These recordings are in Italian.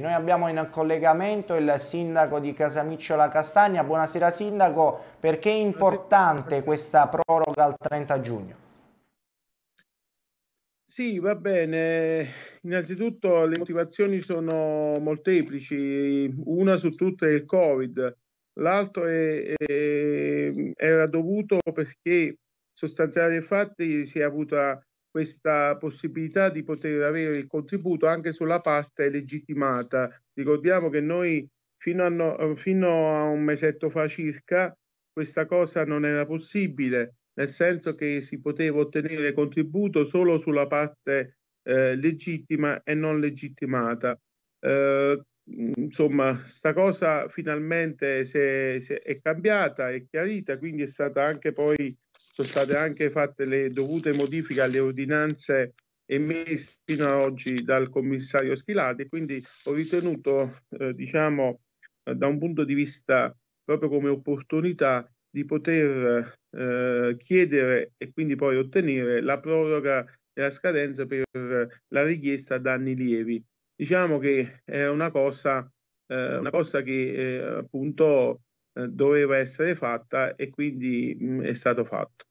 Noi abbiamo in collegamento il sindaco di Casamicciola Castagna. Buonasera sindaco, perché è importante questa proroga al 30 giugno? Sì, va bene. Innanzitutto le motivazioni sono molteplici. Una su tutte è il Covid, l'altro era dovuto perché sostanzialmente infatti si è avuta questa possibilità di poter avere il contributo anche sulla parte legittimata. Ricordiamo che noi fino a, no, fino a un mesetto fa circa questa cosa non era possibile, nel senso che si poteva ottenere contributo solo sulla parte eh, legittima e non legittimata. Eh, insomma, sta cosa finalmente si è, si è, cambiata, è chiarita, quindi è stata anche poi sono state anche fatte le dovute modifiche alle ordinanze emesse fino ad oggi dal commissario Schilati, quindi ho ritenuto, eh, diciamo, eh, da un punto di vista proprio come opportunità di poter eh, chiedere e quindi poi ottenere la proroga della scadenza per la richiesta a danni lievi. Diciamo che è una cosa, eh, una cosa che eh, appunto doveva essere fatta e quindi mh, mm, è stato fatto.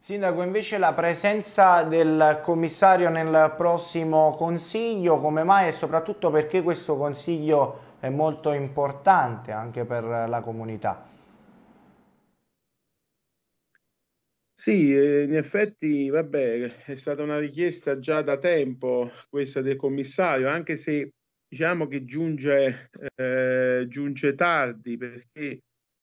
Sindaco, invece la presenza del commissario nel prossimo consiglio, come mai e soprattutto perché questo consiglio è molto importante anche per la comunità? Sì, eh, in effetti, vabbè, è stata una richiesta già da tempo questa del commissario, anche se diciamo che giunge, eh, giunge tardi perché,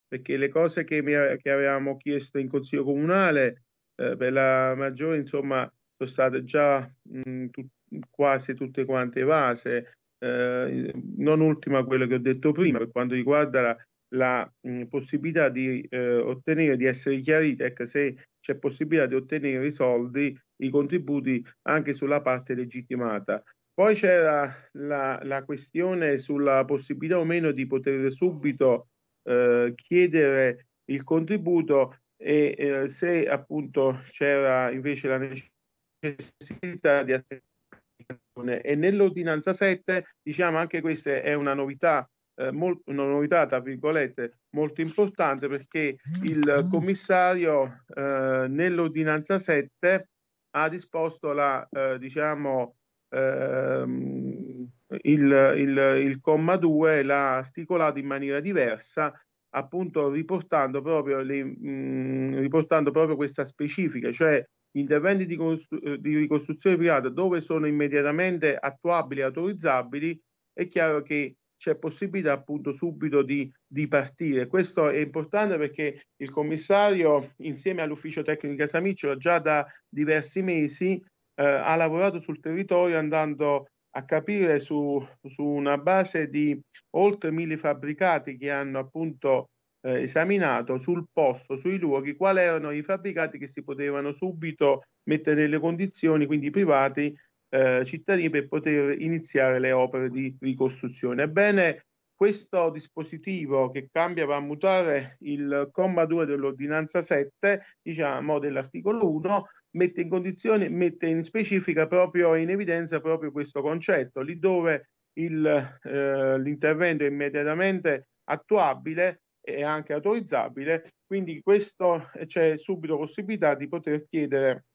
perché, le cose che, mi, che avevamo chiesto in consiglio comunale eh, per la maggiore insomma sono state già mh, mm, tut- quasi tutte quante evase, eh, non ultima quello che ho detto prima per quanto riguarda la, la mh, mm, possibilità di eh, ottenere, di essere chiarita, ecco, se c'è possibilità di ottenere i soldi, i contributi anche sulla parte legittimata. Poi c'era la, la questione sulla possibilità o meno di poter subito eh, chiedere il contributo e eh, se appunto c'era invece la necessità di attenzione e nell'ordinanza 7 diciamo anche questa è una novità eh, molto, una novità tra virgolette molto importante perché il commissario eh, nell'ordinanza 7 ha disposto la eh, diciamo ehm, il, il, il, comma 2 l'ha articolato in maniera diversa appunto riportando proprio, le, mh, mm, riportando proprio questa specifica, cioè gli interventi di, costru- eh, di ricostruzione privata dove sono immediatamente attuabili e autorizzabili, è chiaro che c'è possibilità appunto subito di, di, partire. Questo è importante perché il commissario, insieme all'ufficio tecnico di Casamicciola, già da diversi mesi eh, ha lavorato sul territorio andando a capire su, su una base di oltre mille fabbricati che hanno appunto eh, esaminato sul posto, sui luoghi, quali erano i fabbricati che si potevano subito mettere nelle condizioni, quindi i privati eh, cittadini, per poter iniziare le opere di ricostruzione. Ebbene, questo dispositivo che cambia va a mutare il comma 2 dell'ordinanza 7, diciamo dell'articolo 1, mette in condizione, mette in specifica proprio in evidenza proprio questo concetto, lì dove il, eh, l'intervento è immediatamente attuabile e anche autorizzabile, quindi questo eh, c'è subito possibilità di poter chiedere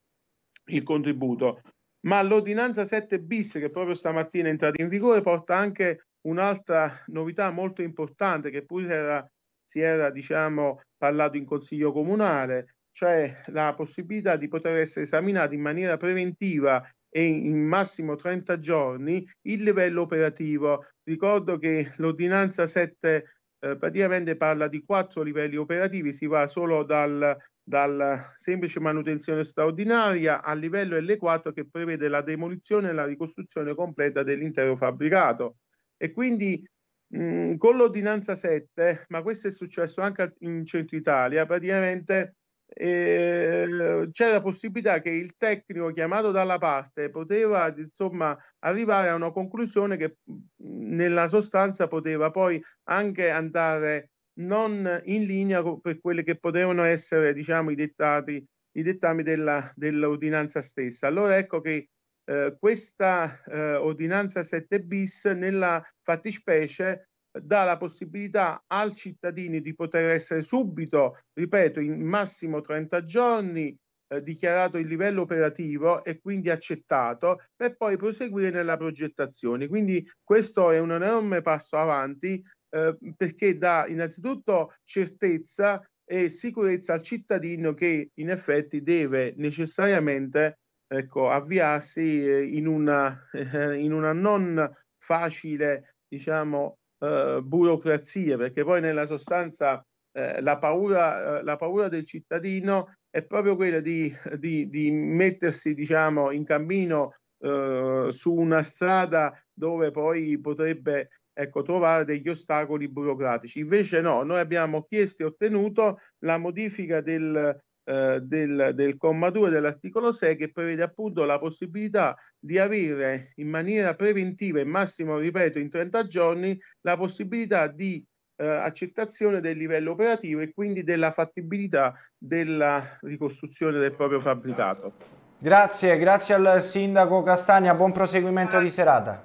il contributo. Ma l'ordinanza 7 bis che proprio stamattina è entrata in vigore porta anche un'altra novità molto importante che pure era, si era diciamo, parlato in consiglio comunale, cioè la possibilità di poter essere esaminati in maniera preventiva e in massimo 30 giorni il livello operativo. Ricordo che l'ordinanza 7 eh, praticamente parla di quattro livelli operativi, si va solo dal, dal semplice manutenzione straordinaria al livello L4 che prevede la demolizione e la ricostruzione completa dell'intero fabbricato. E quindi mh, mm, con l'ordinanza 7, ma questo è successo anche in Centro Italia, praticamente eh, c'è la possibilità che il tecnico chiamato dalla parte poteva insomma arrivare a una conclusione che nella sostanza poteva poi anche andare non in linea per quelli che potevano essere diciamo i dettati i dettami della, dell'ordinanza stessa allora ecco che eh, questa eh, ordinanza 7 bis nella fattispecie dà la possibilità al cittadino di poter essere subito, ripeto, in massimo 30 giorni eh, dichiarato il livello operativo e quindi accettato per poi proseguire nella progettazione. Quindi questo è un enorme passo avanti eh, perché dà innanzitutto certezza e sicurezza al cittadino che in effetti deve necessariamente ecco, avviarsi eh, in una, in una non facile diciamo, eh, burocrazie, perché poi nella sostanza eh, la, paura, eh, la, paura, del cittadino è proprio quella di, di, di mettersi diciamo, in cammino eh, su una strada dove poi potrebbe ecco, trovare degli ostacoli burocratici. Invece no, noi abbiamo chiesto e ottenuto la modifica del, eh, del, del, comma 2 dell'articolo 6 che prevede appunto la possibilità di avere in maniera preventiva e massimo, ripeto, in 30 giorni la possibilità di eh, accettazione del livello operativo e quindi della fattibilità della ricostruzione del proprio fabbricato. Grazie, grazie al sindaco Castagna, buon proseguimento di serata.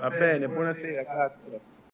Va bene, buonasera, grazie.